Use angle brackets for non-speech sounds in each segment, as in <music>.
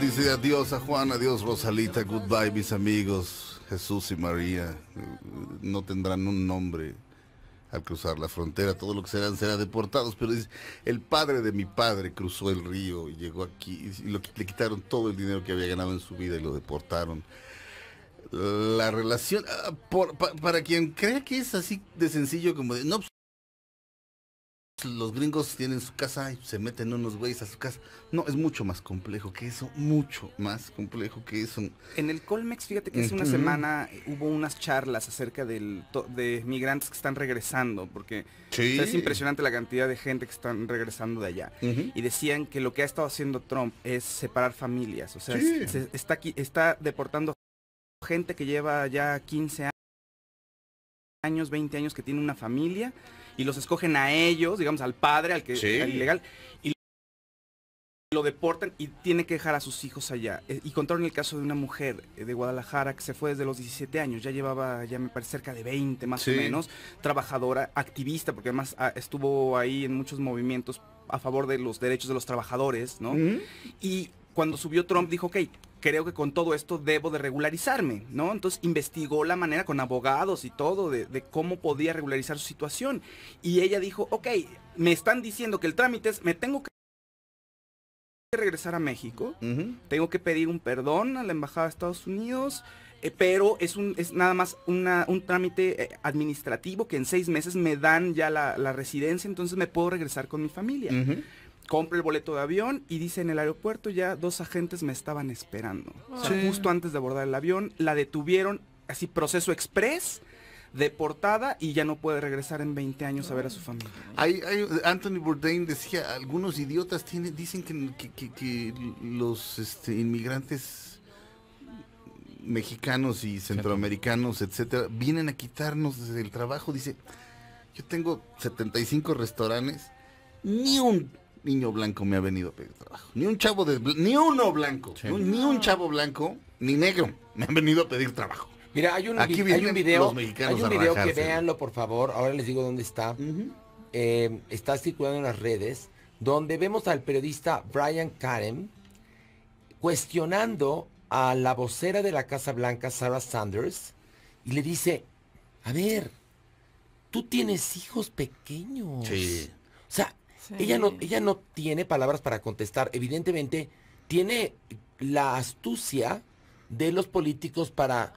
dice adiós a Juan, adiós Rosalita, goodbye mis amigos, Jesús y María. No tendrán un nombre al cruzar la frontera, todo lo que serán será deportados, pero dice, el padre de mi padre cruzó el río y llegó aquí, y le quitaron todo el dinero que había ganado en su vida y lo deportaron. La relación, ah, para quien cree que es así de sencillo como de, no, los gringos tienen su casa y se meten unos güeyes a su casa. No, es mucho más complejo que eso, mucho más complejo que eso. En el Colmex, fíjate que hace una semana eh, hubo unas charlas acerca del de migrantes que están regresando, porque es impresionante la cantidad de gente que están regresando de allá. Y decían que lo que ha estado haciendo Trump es separar familias, o sea, está, aquí, está deportando gente que lleva ya 15 años, 20 años, que tiene una familia y los escogen a ellos, digamos, al padre, al que es ilegal, y lo deportan y tiene que dejar a sus hijos allá. Eh, y contaron el caso de una mujer eh, de Guadalajara que se fue desde los 17 años, ya llevaba, ya me parece, cerca de 20 más o menos, trabajadora, activista, porque además ah, estuvo ahí en muchos movimientos a favor de los derechos de los trabajadores, ¿no? Mm. Y cuando subió Trump dijo, ok, creo que con todo esto debo de regularizarme, ¿no? Entonces investigó la manera con abogados y todo de, cómo podía regularizar su situación. Y ella dijo, ok, me están diciendo que el trámite es, me tengo que regresar a México, tengo que pedir un perdón a la embajada de Estados Unidos, eh, pero es un es nada más un trámite eh, administrativo que en seis meses me dan ya la, residencia, entonces me puedo regresar con mi familia. Compré el boleto de avión y dice en el aeropuerto ya dos agentes me estaban esperando. justo antes de abordar el avión, la detuvieron, así proceso express, deportada y ya no puede regresar en 20 años a ver a su familia. Anthony Bourdain decía, algunos idiotas dicen que, los este, inmigrantes mexicanos y centroamericanos, etcétera, vienen a quitarnos el trabajo. Dice, yo tengo 75 restaurantes, ni un niño blanco me ha venido a pedir trabajo. Ni un chavo de, ni uno blanco, ni, un, chavo blanco, ni negro me han venido a pedir trabajo. Mira, hay un, hay video, hay un video que véanlo por favor. Ahora les digo dónde está. Eh, está circulando en las redes donde vemos al periodista Brian Karen cuestionando a la vocera de la Casa Blanca, Sarah Sanders, y le dice, a ver, tú tienes hijos pequeños. Sí. O sea, ella, no, ella no tiene palabras para contestar. Evidentemente, tiene la astucia de los políticos para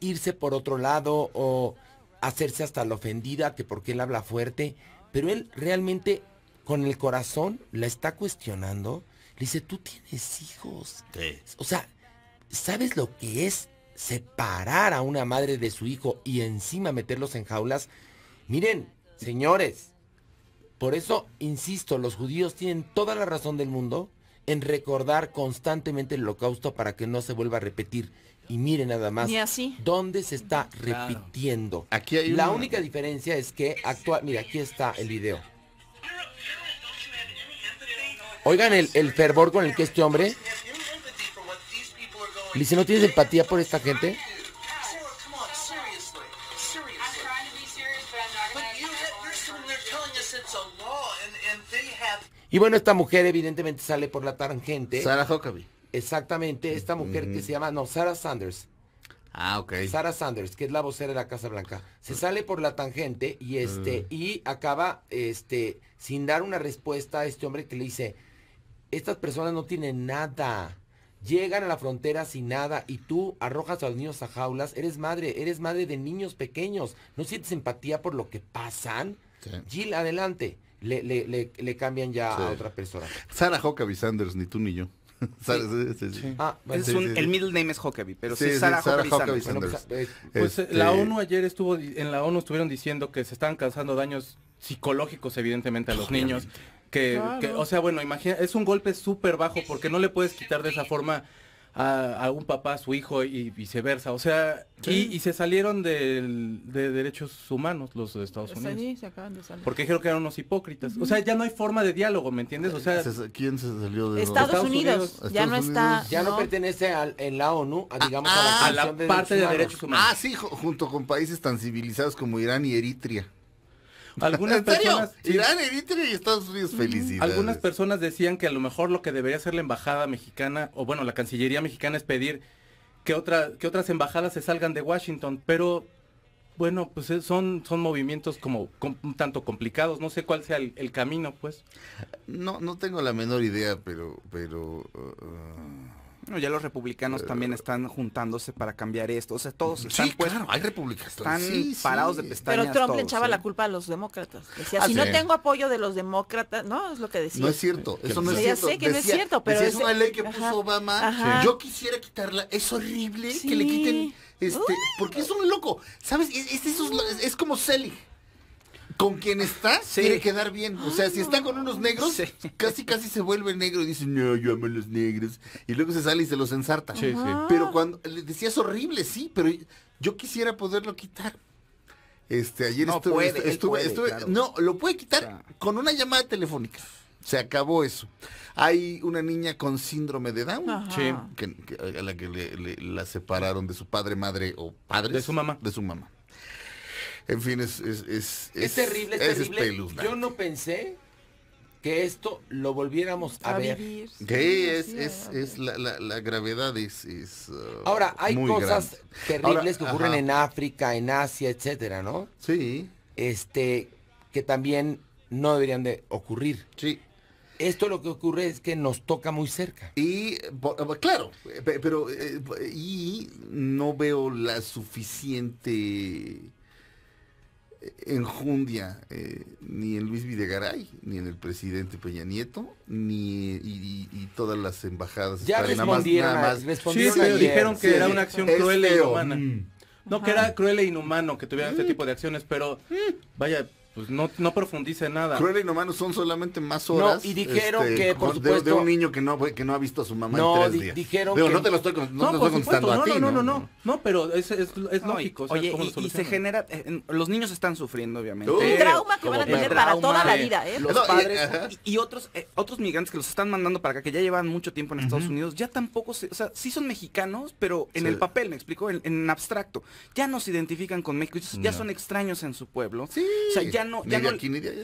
irse por otro lado o hacerse hasta la ofendida, que porque él habla fuerte, pero él realmente con el corazón la está cuestionando. Le dice, tú tienes hijos. O sea, ¿sabes lo que es separar a una madre de su hijo y encima meterlos en jaulas? Miren, señores, por eso, insisto, los judíos tienen toda la razón del mundo en recordar constantemente el holocausto para que no se vuelva a repetir. Y mire nada más dónde se está repitiendo. Aquí la única diferencia es que actual, mira, aquí está el video. Oigan el, el fervor con el que este hombre dice, ¿no tienes empatía por esta gente? Y bueno, esta mujer evidentemente sale por la tangente. Sarah Huckabee. Exactamente, esta mm-hmm. mujer que se llama, no, Sarah Sanders. Ah, ok. Sarah Sanders, que es la vocera de la Casa Blanca. Se mm. sale por la tangente y este, mm. y acaba este, sin dar una respuesta a este hombre que le dice, estas personas no tienen nada. Llegan a la frontera sin nada y tú arrojas a los niños a jaulas. Eres madre, eres madre de niños pequeños. ¿No sientes empatía por lo que pasan? Jill, adelante le, le, cambian ya a otra persona. Sarah Huckabee Sanders, ni tú ni yo. el middle name es Huckabee, pero sí, Sarah, Sanders. pues, la ONU ayer estuvo, en la ONU estuvieron diciendo que se están causando daños psicológicos evidentemente a los niños. Que, o sea, bueno, imagina, es un golpe súper bajo porque no le puedes quitar de esa forma a, un papá a su hijo y viceversa. O sea, y, y, se salieron del, de derechos humanos los de Estados pues Unidos. Porque creo que eran unos hipócritas. O sea, ya no hay forma de diálogo, ¿me entiendes? O sea, ¿quién se salió de Estados, Estados Unidos, ya no está. Ya no, pertenece al, en la ONU, a, ah, digamos, a, ah, la, parte de derechos humanos. Ah, sí, junto con países tan civilizados como Irán y Eritrea. Algunas personas, y Estados Unidos, felicidades. Algunas personas decían que a lo mejor lo que debería hacer la embajada mexicana, o bueno, la Cancillería mexicana es pedir que, que otras embajadas se salgan de Washington, pero bueno, pues eh, son, son movimientos como un tanto complicados, no sé cuál sea el, camino, pues. No, no tengo la menor idea, pero, pero uh, uh, no, ya los republicanos eh, también están juntándose para cambiar esto. O sea, todos están sí, pues, hay republicanos. Están parados de pestañas. Pero Trump le echaba ¿eh? la culpa a los demócratas. Decía, ah, si no tengo apoyo de los demócratas, no, es lo que decía. No es cierto, eso no es cierto. sé que no es cierto, pero es, una ley que puso Obama. Yo quisiera quitarla. Es horrible que le quiten este, porque es un loco. ¿Sabes? Es, es como Selig con quien está quiere quedar bien. O sea, si está con unos negros, casi casi se vuelve negro y dice, no, yo amo a los negros. Y luego se sale y se los ensarta. Sí, pero cuando le decías horrible, sí, pero yo quisiera poderlo quitar. Este, ayer estuve, estuve, estuve no, lo puede quitar con una llamada telefónica. Se acabó eso. Hay una niña con síndrome de Down, a la que la separaron de su padre, madre o padre. De su mamá. De su mamá. En fin, es... Es, es, terrible, es, terrible. Yo no pensé que esto lo volviéramos a, ver. Vivir, es, la, gravedad es, es uh, Ahora, hay cosas terribles que ocurren en África, en Asia, etcétera, ¿no? Sí. Este, que también no deberían de ocurrir. Sí. Esto lo que ocurre es que nos toca muy cerca. Y, eh, claro, eh, pero, eh, y no veo la suficiente en Jundia, eh, ni en Luis Videgaray, ni en el presidente Peña Nieto, ni y, todas las embajadas. Ya respondieron, nada más, sí, dijeron que era una acción cruel e inhumana. Mm. No, que era cruel e inhumano que tuvieran este mm. tipo de acciones, pero mm. vaya, pues no, no nada. Cruel y Inhumano son solamente más horas. No, y dijeron este, que, por De, un niño que no, que no ha visto a su mamá no, en días. dijeron No te lo estoy, no, no, contestando a ti. No, no, no, no, no, pero es, lógico. oye, y, se genera... Eh, los niños están sufriendo, obviamente. El trauma que van a tener para toda la vida, ¿eh? Los padres y, otros, eh, otros migrantes que los están mandando para acá, que ya llevan mucho tiempo en Estados Unidos, ya tampoco O sea, sí son mexicanos, pero en el papel, ¿me explico? En, en, abstracto. Ya no se identifican con México. Ya son extraños en su pueblo. Sí. O sea, ya ya no...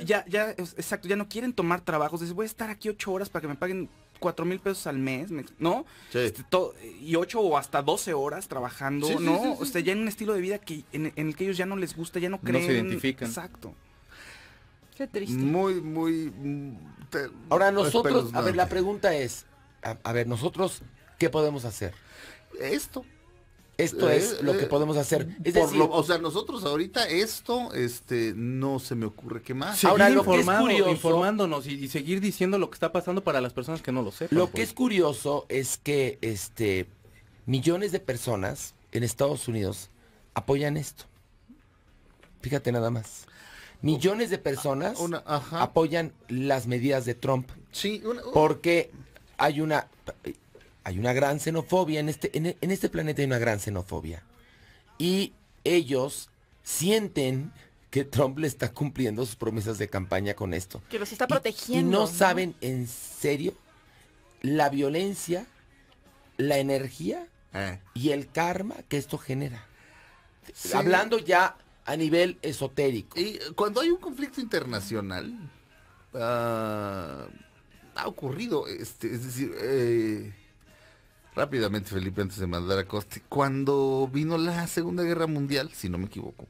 ya exacto, ya no quieren tomar trabajos. Dices, voy a estar aquí ocho horas para que me paguen cuatro mil pesos al mes, ¿no? Este, y ocho o hasta doce horas trabajando, ¿no? usted ya en un estilo de vida que en, el que ellos ya no les gusta, ya no creen. se identifican. Exacto. Qué triste. Muy, muy... Ahora nosotros, a ver, la pregunta es, a ver, nosotros, ¿qué podemos hacer? Esto. Esto eh, es lo que eh, podemos hacer. o sea, nosotros ahorita esto, este, no se me ocurre que más. Ahora, lo que es curioso, informándonos y, seguir diciendo lo que está pasando para las personas que no lo sepan. Lo que pues. es curioso es que este, millones de personas en Estados Unidos apoyan esto. Fíjate nada más. Millones de personas apoyan las medidas de Trump. Sí, porque hay una hay una gran xenofobia, este, en este, planeta hay una gran xenofobia. Y ellos sienten que Trump le está cumpliendo sus promesas de campaña con esto. Que los está protegiendo. Y, no, saben en serio la violencia, la energía ah. y el karma que esto genera. Hablando ya a nivel esotérico. Y cuando hay un conflicto internacional, ah, ha ocurrido, este, es decir, eh, Rápidamente, Felipe, antes de mandar a Coste cuando vino la Segunda Guerra Mundial, si no me equivoco,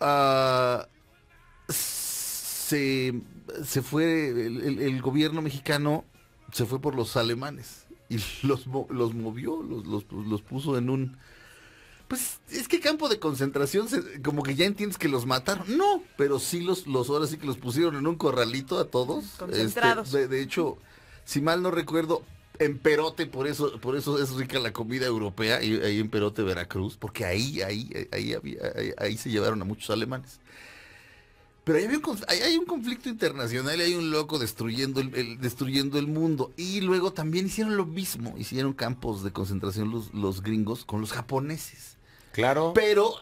ah, se, fue, el, gobierno mexicano se fue por los alemanes y <laughs> los, los movió, los, los, puso en un... Pues es que campo de concentración, como que ya entiendes que los mataron. No, pero sí los, los ahora sí que los pusieron en un corralito a todos. Este, Concentrados. de, hecho, si mal no recuerdo, en Perote, por eso, por eso es rica la comida europea, ahí, en Perote, Veracruz, porque ahí, ahí, ahí, ahí, se llevaron a muchos alemanes. Pero ahí, hay un conflicto internacional y hay un loco destruyendo el, destruyendo el mundo. Y luego también hicieron lo mismo, hicieron campos de concentración los, los gringos con los japoneses. Claro. Pero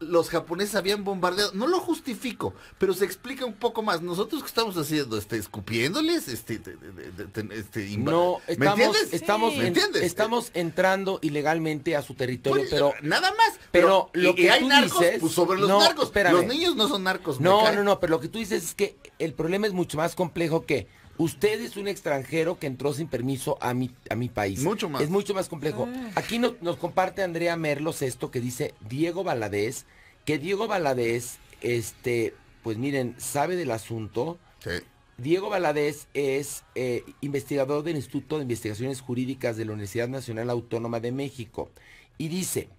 los japoneses habían bombardeado. No lo justifico, pero se explica un poco más. Nosotros que estamos haciendo, este, escupiéndoles, este, este, este no, estamos, ¿me entiendes? Estamos, entiendes? estamos entrando ilegalmente a su territorio, pues, pero nada más. Pero, lo que hay tú narcos, pues, sobre los no, narcos, los niños no son narcos. No, no, no, pero lo que tú dices es que el problema es mucho más complejo que Usted es un extranjero que entró sin permiso a mi, a mi país. Mucho más. Es mucho más complejo. Ah. Aquí nos comparte Andrea Merlos esto que dice Diego Valadez, que Diego Valadez, este, pues miren, sabe del asunto. Diego Baladés es eh, investigador del Instituto de Investigaciones Jurídicas de la Universidad Nacional Autónoma de México y dice,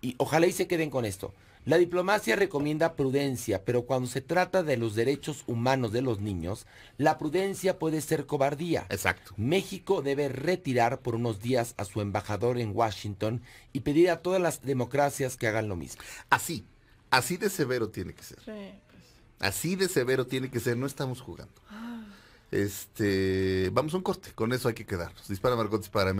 y ojalá y se queden con esto, la diplomacia recomienda prudencia, pero cuando se trata de los derechos humanos de los niños, la prudencia puede ser cobardía. Exacto. México debe retirar por unos días a su embajador en Washington y pedir a todas las democracias que hagan lo mismo. Así, así de severo tiene que ser. Pues. Así de severo tiene que ser, no estamos jugando. Ah. Este, vamos a un corte, con eso hay que quedarnos. Dispara para dispara.